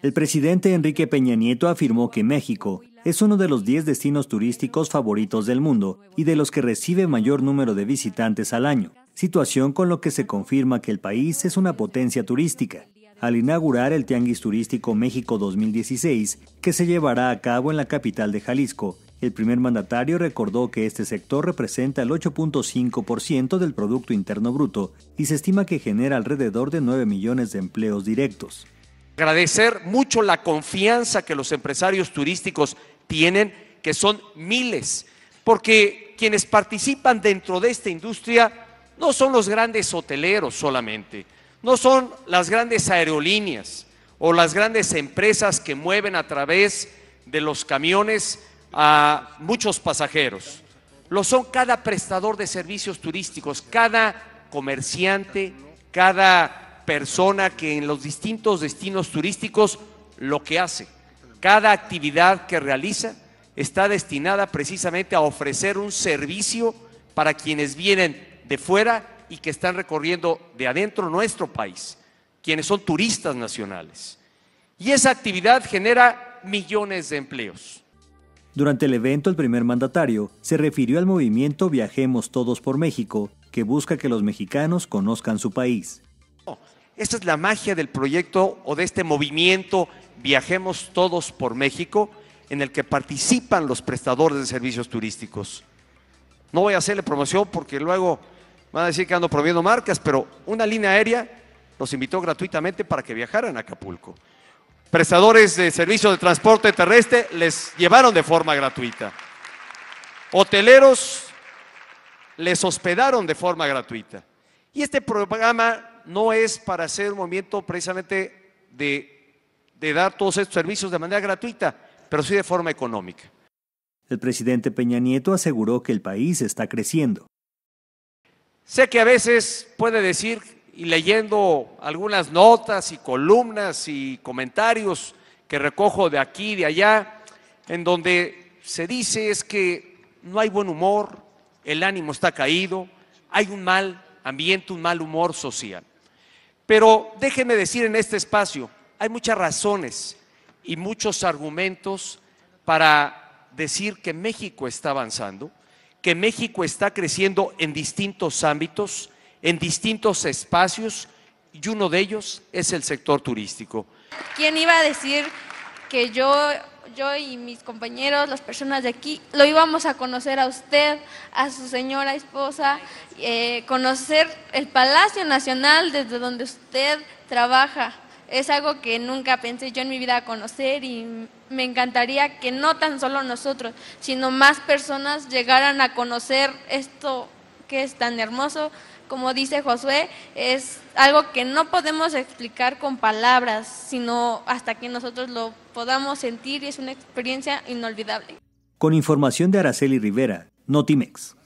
El presidente Enrique Peña Nieto afirmó que México es uno de los 10 destinos turísticos favoritos del mundo y de los que recibe mayor número de visitantes al año, situación con lo que se confirma que el país es una potencia turística. Al inaugurar el Tianguis Turístico México 2016, que se llevará a cabo en la capital de Jalisco, el primer mandatario recordó que este sector representa el 8.5% del Producto Interno Bruto y se estima que genera alrededor de 9 millones de empleos directos. Agradecer mucho la confianza que los empresarios turísticos tienen, que son miles, porque quienes participan dentro de esta industria no son los grandes hoteleros solamente, no son las grandes aerolíneas o las grandes empresas que mueven a través de los camiones a muchos pasajeros. Lo son cada prestador de servicios turísticos, cada comerciante, cada persona que en los distintos destinos turísticos lo que hace. Cada actividad que realiza está destinada precisamente a ofrecer un servicio para quienes vienen de fuera y que están recorriendo de adentro nuestro país, quienes son turistas nacionales. Y esa actividad genera millones de empleos. Durante el evento, el primer mandatario se refirió al movimiento Viajemos Todos por México, que busca que los mexicanos conozcan su país. Esta es la magia del proyecto o de este movimiento Viajemos Todos por México, en el que participan los prestadores de servicios turísticos. No voy a hacerle promoción porque luego van a decir que ando promoviendo marcas, pero una línea aérea los invitó gratuitamente para que viajaran a Acapulco. Prestadores de servicios de transporte terrestre les llevaron de forma gratuita. Hoteleros les hospedaron de forma gratuita. Y este programa no es para hacer un movimiento precisamente de, dar todos estos servicios de manera gratuita, pero sí de forma económica. El presidente Peña Nieto aseguró que el país está creciendo. Sé que a veces puede decir, y leyendo algunas notas y columnas y comentarios que recojo de aquí y de allá, en donde se dice es que no hay buen humor, el ánimo está caído, hay un mal ambiente, un mal humor social. Pero déjenme decir en este espacio, hay muchas razones y muchos argumentos para decir que México está avanzando, que México está creciendo en distintos ámbitos, en distintos espacios, y uno de ellos es el sector turístico. ¿Quién iba a decir que yo yo y mis compañeros, las personas de aquí, lo íbamos a conocer a usted, a su señora esposa, eh, conocer el Palacio Nacional desde donde usted trabaja. Es algo que nunca pensé yo en mi vida conocer y me encantaría que no tan solo nosotros, sino más personas llegaran a conocer esto que es tan hermoso, como dice Josué, es algo que no podemos explicar con palabras, sino hasta que nosotros lo podamos sentir y es una experiencia inolvidable. Con información de Araceli Rivera, Notimex.